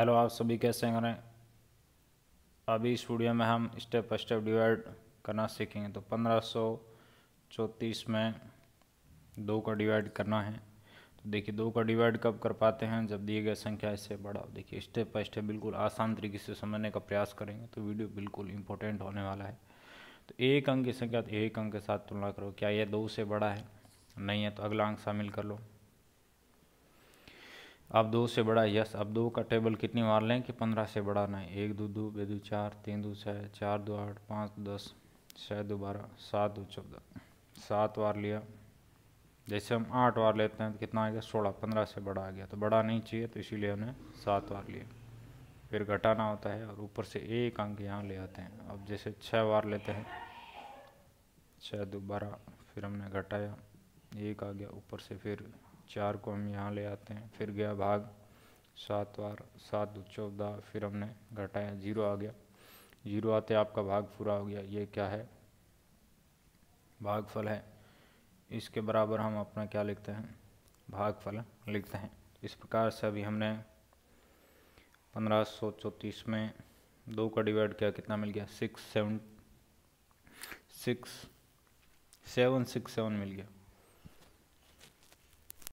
hello आप सभी कैसे करें अभी इस वीडियो में हम स्टेप बाई स्टेप डिवाइड करना सीखेंगे तो पंद्रह में दो का डिवाइड करना है तो देखिए दो का डिवाइड कब कर पाते हैं जब दिए गए संख्या इससे बड़ा देखिए स्टेप बाई स्टेप बिल्कुल आसान तरीके से समझने का प्रयास करेंगे तो वीडियो बिल्कुल इंपॉर्टेंट होने वाला है तो एक अंक की संख्या तो एक अंक के साथ तुलना करो क्या यह दो से बड़ा है नहीं है तो अगला अंक शामिल कर लो अब दो से बड़ा यस अब दो का टेबल कितनी बार लें कि पंद्रह से बड़ा ना एक दो दो बे दो चार तीन दो छः चार दो आठ पाँच दस छः दो बारह सात दो चौदह सात बार लिया जैसे हम आठ बार लेते हैं तो कितना आ गया सोलह पंद्रह से बड़ा आ गया तो बड़ा नहीं चाहिए तो इसीलिए हमने सात बार लिया फिर घटाना होता है और ऊपर से एक अंक यहाँ ले आते हैं अब जैसे छः बार लेते हैं छः दो बारह फिर हमने घटाया एक आ गया ऊपर से फिर चार को हम यहाँ ले आते हैं फिर गया भाग सात बार सात दो चौदह फिर हमने घटाया जीरो आ गया जीरो आते आपका भाग पूरा हो गया ये क्या है भागफल है इसके बराबर हम अपना क्या लिखते हैं भागफल लिखते हैं इस प्रकार से अभी हमने पंद्रह सौ चौंतीस में दो का डिवाइड किया कितना मिल गया six seven six seven six seven मिल गया